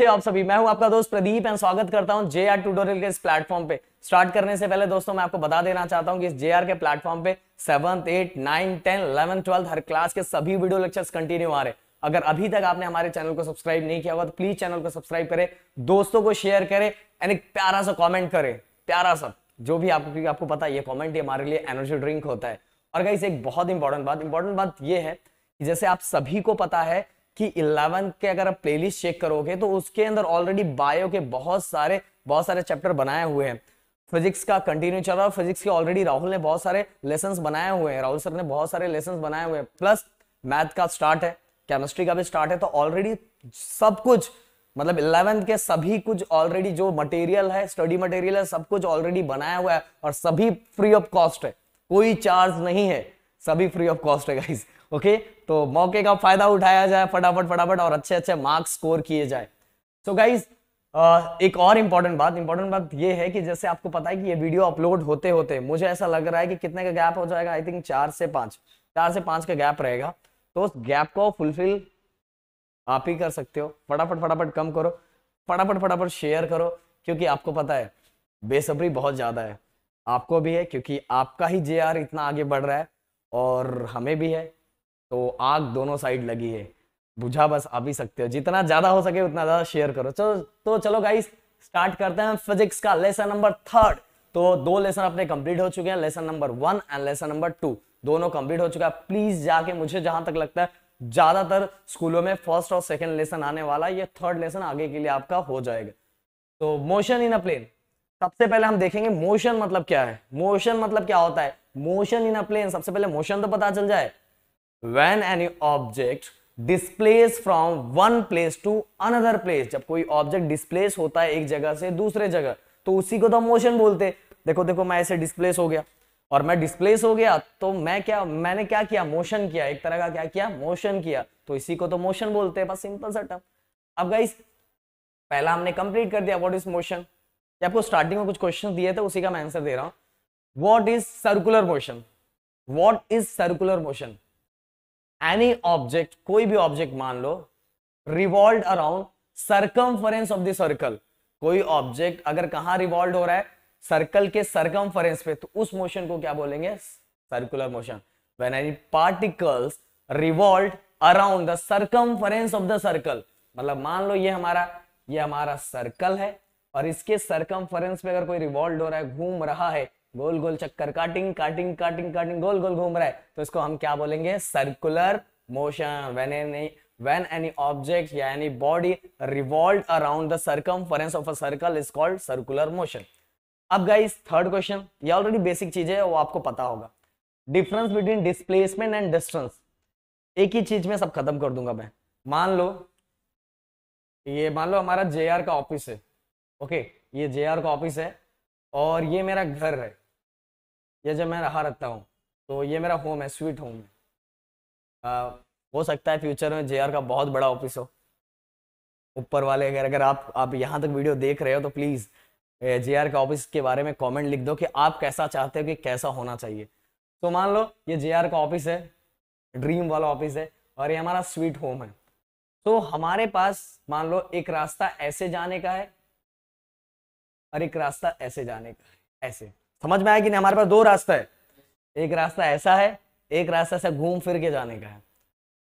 कैसे हो आप सभी मैं हूं आपका दोस्त प्रदीप एंड स्वागत करता हूं जे आर ट्यूटोरियल के इस प्लेटफॉर्म पे स्टार्ट करने से पहले दोस्तों मैं आपको बता देना चाहता हूं कि इस जे के प्लेटफॉर्म पे seventh eight nine ten eleven twelfth हर क्लास के सभी वीडियो लेक्चर्स कंटिन्यू आ रहे अगर अभी तक आपने हमारे चैनल को सब्सक्राइब नहीं किया हुआ तो प्लीज चैनल को सब्सक्राइब करे दोस्तों को शेयर करे एंड एक प्यारा सा कॉमेंट करे प्यारा सा जो भी आपको क्योंकि आपको पता है ये कॉमेंट ही हमारे लिए एनर्जी ड्रिंक होता है और गाइस एक बहुत इंपॉर्टेंट बात इंपॉर्टेंट बात यह है जैसे आप सभी को पता है कि इलेवन के अगर आप प्लेलिस्ट चेक करोगे तो उसके अंदर ऑलरेडी बायो के बहुत सारे बहुत सारे चैप्टर बनाए हुए हैं फिजिक्स का कंटिन्यू चल रहा है फिजिक्स के ऑलरेडी राहुल ने बहुत सारे लेसन बनाए हुए हैं राहुल सर ने बहुत सारे लेसन बनाए हुए हैं प्लस मैथ का स्टार्ट है केमिस्ट्री का भी स्टार्ट है तो ऑलरेडी सब कुछ मतलब इलेवेंथ के सभी कुछ ऑलरेडी जो मटेरियल है स्टडी मटेरियल है सब कुछ ऑलरेडी बनाया हुआ है और सभी फ्री ऑफ कॉस्ट है कोई चार्ज नहीं है सभी फ्री ऑफ कॉस्ट है गाइज ओके तो मौके का फायदा उठाया जाए फटाफट फटाफट और अच्छे अच्छे मार्क्स स्कोर किए जाए सो so गाइज एक और इंपॉर्टेंट बात इंपॉर्टेंट बात ये है कि जैसे आपको पता है कि ये वीडियो अपलोड होते होते मुझे ऐसा लग रहा है कि कितने का गैप हो जाएगा आई थिंक चार से पाँच चार से पाँच का गैप रहेगा तो उस गैप को फुलफिल आप ही कर सकते हो फटाफट फटाफट कम करो फटाफट फटाफट शेयर करो क्योंकि आपको पता है बेसब्री बहुत ज़्यादा है आपको भी है क्योंकि आपका ही जे इतना आगे बढ़ रहा है और हमें भी है तो आग दोनों साइड लगी है बुझा बस आप ही सकते हो जितना ज़्यादा हो सके उतना ज़्यादा शेयर करो चलो तो चलो गाइस स्टार्ट करते हैं फिजिक्स का लेसन नंबर थर्ड तो दो लेसन अपने कंप्लीट हो चुके हैं lesson number one and lesson number two दोनों कंप्लीट हो चुका है प्लीज जाके मुझे जहां तक लगता है ज्यादातर स्कूलों में फर्स्ट और सेकेंड लेसन आने वाला ये थर्ड लेसन आगे के लिए आपका हो जाएगा तो मोशन इन अ प्लेन सबसे पहले हम देखेंगे मोशन मतलब क्या है मोशन मतलब क्या होता है मोशन इन अ प्लेन सबसे पहले मोशन तो पता चल जाए when any object displace from one place to another place जब कोई ऑब्जेक्ट डिस्प्लेस होता है एक जगह से दूसरे जगह तो उसी को तो मोशन बोलते देखो देखो मैं ऐसे डिस्प्लेस हो गया और मैं डिस्प्लेस हो गया तो मैं क्या मैंने क्या किया मोशन किया एक तरह का क्या किया मोशन किया तो इसी को तो मोशन बोलते हैं बस सिंपल सा टर्म अब गाइस पहला हमने कंप्लीट कर दिया व्हाट इज मोशन आपको स्टार्टिंग में कुछ क्वेश्चन दिए थे उसी का मैं आंसर दे रहा हूं what is circular motion what is circular motion any object कोई भी ऑब्जेक्ट मान लो revolve around circum of of circle कोई ऑब्जेक्ट अगर कहां रिवॉल्व हो रहा है सर्कल के सर्कम फरेंस पे तो उस मोशन को क्या बोलेंगे circular motion when any particles revolve around the circumference of the circle मतलब मान लो ये हमारा ये हमारा सर्कल है और इसके सर्कम फरेंस पे अगर कोई रिवॉल्व हो रहा है घूम रहा है गोल गोल चक्कर काटिंग काटिंग काटिंग काटिंग गोल गोल घूम रहा है तो इसको हम क्या बोलेंगे circular motion when any when any object या any body revolved around the circumference of a circle is called circular motion अब गाइस थर्ड क्वेश्चन ये ऑलरेडी बेसिक चीज है वो आपको पता होगा difference between displacement and distance एक ही चीज में सब खत्म कर दूंगा मैं मान लो ये मान लो हमारा जे का ऑफिस है ओके ये जे का ऑफिस है और ये मेरा घर है ये जब मैं रहा रखता हूँ तो ये मेरा होम है स्वीट होम है हो सकता है फ्यूचर में जे का बहुत बड़ा ऑफिस हो ऊपर वाले अगर अगर आप आप यहाँ तक वीडियो देख रहे हो तो प्लीज़ जे आर का ऑफिस के बारे में कमेंट लिख दो कि आप कैसा चाहते हो कि कैसा होना चाहिए तो मान लो ये जे का ऑफिस है ड्रीम वाला ऑफिस है और ये हमारा स्वीट होम है तो हमारे पास मान लो एक रास्ता ऐसे जाने का है और एक रास्ता ऐसे जाने का है ऐसे समझ में आया कि नहीं हमारे पास दो रास्ता है एक रास्ता ऐसा है एक रास्ता ऐसा घूम फिर के जाने का है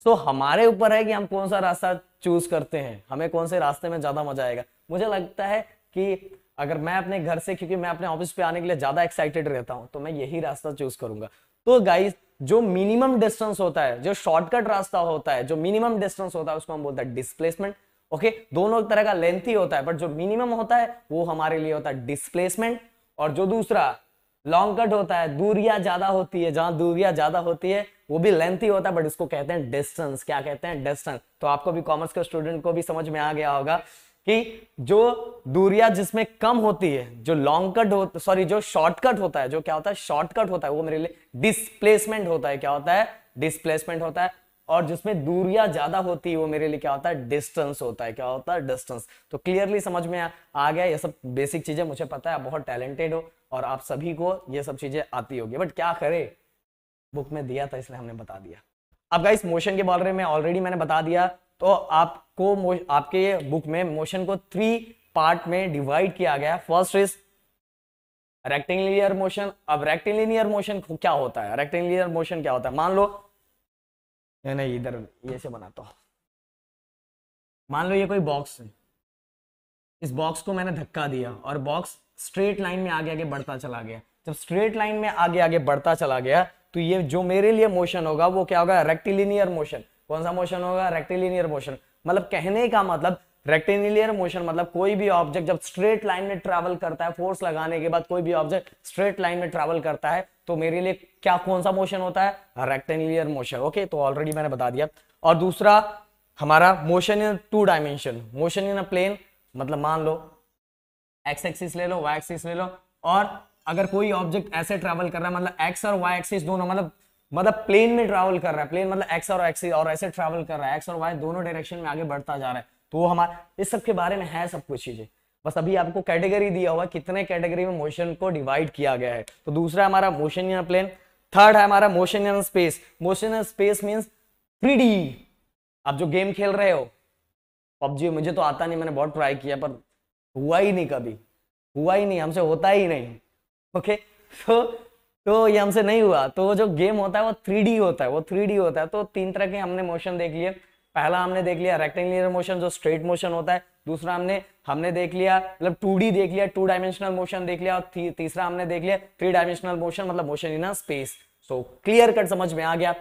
सो so, हमारे ऊपर है कि हम कौन सा रास्ता चूज करते हैं हमें कौन से रास्ते में ज्यादा मजा आएगा मुझे लगता है कि अगर मैं अपने घर से क्योंकि मैं अपने ऑफिस पे आने के लिए ज्यादा एक्साइटेड रहता हूँ तो मैं यही रास्ता चूज करूंगा तो गाइज जो मिनिमम डिस्टेंस होता है जो शॉर्टकट रास्ता होता है जो मिनिमम डिस्टेंस होता है उसको हम बोलते हैं डिस्प्लेसमेंट ओके दोनों तरह का लेंथ ही होता है बट जो मिनिमम होता है वो हमारे लिए होता है डिस्प्लेसमेंट और जो दूसरा लॉन्ग कट होता है दूरिया ज्यादा होती है जहां दूरिया ज्यादा होती है वो भी लेंथी होता है बट इसको कहते हैं डिस्टेंस क्या कहते हैं डिस्टेंस तो आपको भी कॉमर्स के स्टूडेंट को भी समझ में आ गया होगा कि जो दूरिया जिसमें कम होती है जो लॉन्ग कट हो सॉरी जो शॉर्टकट होता है जो क्या होता है शॉर्टकट होता है वो मेरे लिए डिस्प्लेसमेंट होता है क्या होता है डिस्प्लेसमेंट होता है और जिसमें दूरिया ज्यादा होती है वो मेरे लिए क्या होता है डिस्टेंस होता है क्या होता है डिस्टेंस तो क्लियरली समझ में आ, आ गया ये सब बेसिक चीजें मुझे पता है आप बहुत टैलेंटेड हो और आप सभी को ये सब चीजें आती होगी बट क्या करे बुक में दिया था इसलिए हमने बता दिया अब गाइस मोशन के बारे में ऑलरेडी मैंने बता दिया तो आपको आपके बुक में मोशन को थ्री पार्ट में डिवाइड किया गया फर्स्ट इज रेक्टेंगुलर मोशन अब रेक्टेंगुलर मोशन क्या होता है रेक्टेंगुलर मोशन क्या होता है मान लो नहीं इधर ये से बनाता हूँ मान लो ये कोई बॉक्स है इस बॉक्स को मैंने धक्का दिया और बॉक्स स्ट्रेट लाइन में आगे आगे बढ़ता चला गया जब स्ट्रेट लाइन में आगे आगे बढ़ता चला गया तो ये जो मेरे लिए मोशन होगा वो क्या होगा रेक्टिलिनियर मोशन कौन सा मोशन होगा रेक्टिलिनियर मोशन मतलब कहने का मतलब रेक्टेनिलियर मोशन मतलब कोई भी ऑब्जेक्ट जब स्ट्रेट लाइन में ट्रैवल करता है फोर्स लगाने के बाद कोई भी ऑब्जेक्ट स्ट्रेट लाइन में ट्रैवल करता है तो मेरे लिए क्या कौन सा मोशन होता है रेक्टेनिलियर मोशन ओके तो ऑलरेडी मैंने बता दिया और दूसरा हमारा motion in two dimension motion in a plane मतलब मान लो एक्स एक्सिस ले लो वाई एक्सिस ले लो और अगर कोई ऑब्जेक्ट ऐसे ट्रैवल कर रहा है मतलब एक्स और वाई एक्सिस दोनों मतलब मतलब प्लेन में ट्रैवल कर रहा है प्लेन मतलब एक्स और एक्सिस और ऐसे ट्रैवल कर रहा है एक्स और वाई दोनों डायरेक्शन में आगे बढ़ता जा रहा है तो हमारे इस सब के बारे में है सब कुछ चीजें बस अभी आपको कैटेगरी दिया हुआ कितने कैटेगरी में मोशन को डिवाइड किया गया है तो दूसरा हमारा मोशन इन प्लेन थर्ड है हमारा motion in space motion in space mean three आप जो गेम खेल रहे हो पबजी मुझे तो आता नहीं मैंने बहुत ट्राई किया पर हुआ ही नहीं कभी हुआ ही नहीं हमसे होता ही नहीं ओके तो तो ये हमसे नहीं हुआ तो जो गेम होता है वो थ्री होता है वो थ्री होता है तो तीन तरह के हमने मोशन देख लिया पहला हमने देख लिया रेक्टेंगुलर मोशन जो स्ट्रेट मोशन होता है दूसरा हमने हमने देख लिया मतलब टू देख लिया टू डायमेंशनल मोशन देख लिया और ती, तीसरा हमने देख लिया थ्री डायमेंशनल मोशन मतलब motion in space so clear cut समझ में आ गया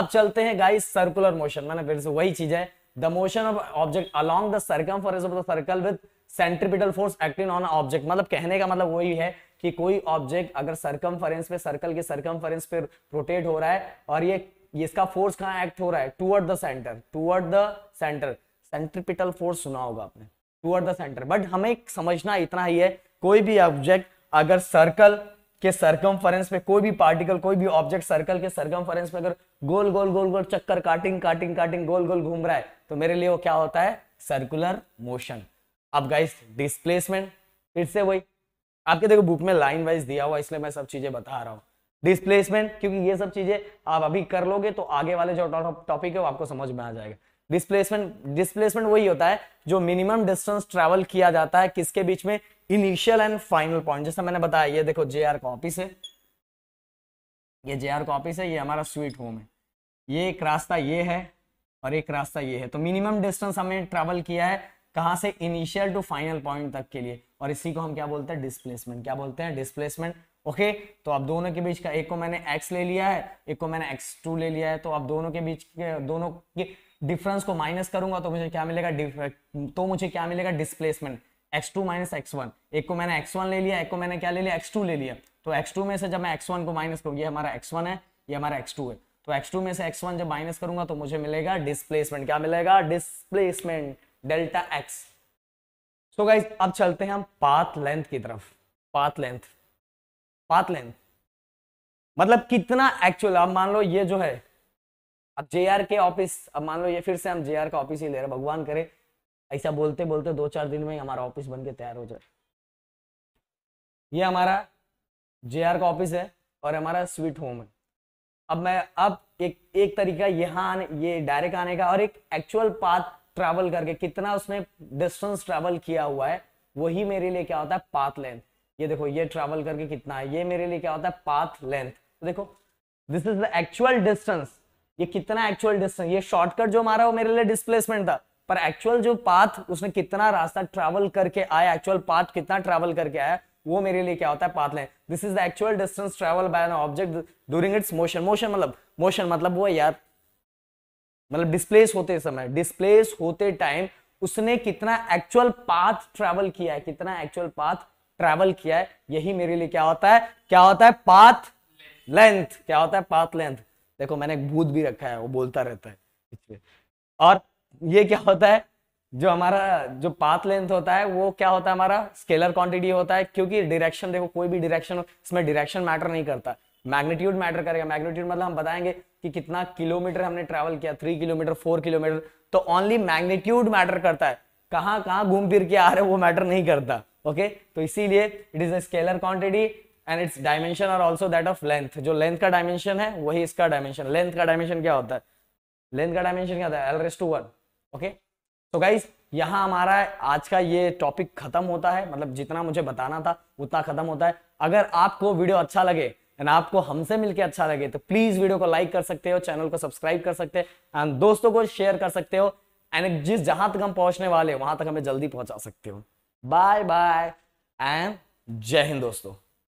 अब चलते हैं गाइस सर्कुलर मोशन मैंने फिर से वही चीज है the motion of object along the circum of the circle with centripetal force acting on object मतलब कहने का मतलब वही है कि कोई ऑब्जेक्ट अगर सर्कम पे सर्कल के सर्कम पे रोटेट हो रहा है और ये ये इसका फोर्स कहाँ एक्ट हो रहा है toward the centre toward the centre centripetal force सुना होगा आपने टूअर्ड द सेंटर बट हमें समझना इतना ही है कोई भी ऑब्जेक्ट अगर सर्कल के सर्कम पे कोई भी पार्टिकल कोई भी ऑब्जेक्ट सर्कल के सर्कम पे अगर गोल गोल गोल गोल चक्कर काटिंग काटिंग काटिंग गोल गोल घूम रहा है तो मेरे लिए वो क्या होता है सर्कुलर मोशन अब गाइस डिस्प्लेसमेंट फिर से वही आपके देखो बुक में लाइन वाइज दिया हुआ इसलिए मैं सब चीजें बता रहा हूँ डिस्प्लेसमेंट क्योंकि ये सब चीजें आप अभी कर लोगे तो आगे वाले जो टॉपिक है वो आपको समझ में आ जाएगा डिस्प्लेसमेंट डिस्प्लेसमेंट वही होता है जो मिनिमम डिस्टेंस ट्रेवल किया जाता है किसके बीच में इनिशियल एंड फाइनल पॉइंट जैसा मैंने बताया ये देखो जे आर कॉपी से ये जे आर कॉपी से ये हमारा स्वीट होम है ये एक रास्ता ये है और एक रास्ता ये है तो मिनिमम डिस्टेंस हमने ट्रेवल किया है कहां से इनिशियल टू फाइनल पॉइंट तक के लिए और इसी को हम क्या बोलते हैं डिस्प्लेसमेंट क्या बोलते हैं डिस्प्लेसमेंट ओके तो अब दोनों के बीच का एक को मैंने एक्स ले लिया है एक को मैंने एक्स टू ले लिया है तो अब दोनों के बीच के दोनों के डिफरेंस को माइनस करूंगा तो मुझे क्या मिलेगा तो मुझे क्या मिलेगा displacement X two minus X one एक को मैंने एक्स वन ले लिया एक को मैंने क्या ले लिया एक्स टू ले लिया तो एक्स टू में से जब मैं एक्स वन को माइनस करूँ ये हमारा एक्स वन है ये हमारा एक्स टू है तो एक्स टू में से एक्स वन जब माइनस करूंगा तो मुझे मिलेगा डिस्प्लेसमेंट क्या मिलेगा displacement delta X so guys अब चलते हैं हम पाथ लेंथ की तरफ पाथ लेंथ पाथ लेंथ मतलब कितना एक्चुअल अब मान लो ये जो है अब जे के ऑफिस अब मान लो ये फिर से हम जे का ऑफिस ही ले रहे भगवान करे ऐसा बोलते बोलते दो चार दिन में हमारा ऑफिस बन के तैयार हो जाए ये हमारा जे का ऑफिस है और हमारा स्वीट होम है अब मैं अब एक एक तरीका यहाँ आने ये डायरेक्ट आने का और एक एक्चुअल पाथ ट्रैवल करके कितना उसने डिस्टेंस ट्रैवल किया हुआ है वही मेरे लिए क्या होता है पाथ लेंथ ये देखो ये ट्रेवल करके कितना है ये मेरे लिए क्या होता है पाथ लेंथ तो देखो this is the actual distance ये कितना एक्चुअल डिस्टेंस ये शॉर्टकट जो हमारा वो मेरे लिए डिस्प्लेसमेंट था पर एक्चुअल जो पाथ उसने कितना रास्ता ट्रेवल करके आया एक्चुअल पाथ कितना ट्रेवल करके आया वो मेरे लिए क्या होता है path length this is the actual distance travel by an object during its motion motion मतलब मोशन मतलब वो यार मतलब डिस्प्लेस होते समय डिस्प्लेस होते टाइम उसने कितना एक्चुअल पाथ ट्रेवल किया है कितना एक्चुअल पाथ ट्रैवल किया है यही मेरे लिए क्या होता है क्या होता है पाथ लेंथ क्या होता है पाथ लेंथ देखो मैंने एक भूत भी रखा है वो बोलता रहता है और ये क्या होता है जो हमारा जो पाथ लेंथ होता है वो क्या होता है हमारा स्केलर क्वांटिटी होता है क्योंकि डायरेक्शन देखो कोई भी डायरेक्शन हो इसमें डायरेक्शन मैटर नहीं करता मैग्नीट्यूड मैटर करेगा मैग्नीट्यूड मतलब हम बताएंगे कि कितना किलोमीटर हमने ट्रैवल किया थ्री किलोमीटर फोर किलोमीटर तो ओनली मैग्नीट्यूड मैटर करता है कहाँ कहाँ घूम फिर के आ रहे वो मैटर नहीं करता ओके तो इसीलिए it is a scalar quantity and its dimension are also that of length जो लेंथ का डायमेंशन है वही इसका डायमेंशन लेंथ का डायमेंशन क्या होता है लेंथ का डायमेंशन क्या होता है L raise to one okay तो गाइज यहाँ हमारा आज का ये टॉपिक खत्म होता है मतलब जितना मुझे बताना था उतना खत्म होता है अगर आपको वीडियो अच्छा लगे एंड आपको हमसे मिलके अच्छा लगे तो प्लीज वीडियो को लाइक कर सकते हो चैनल को सब्सक्राइब कर सकते हो एंड दोस्तों को शेयर कर सकते हो एंड जिस जहां तक हम पहुंचने वाले वहां तक हमें जल्दी पहुंचा सकते हो बाय बाय एंड जय हिंद दोस्तों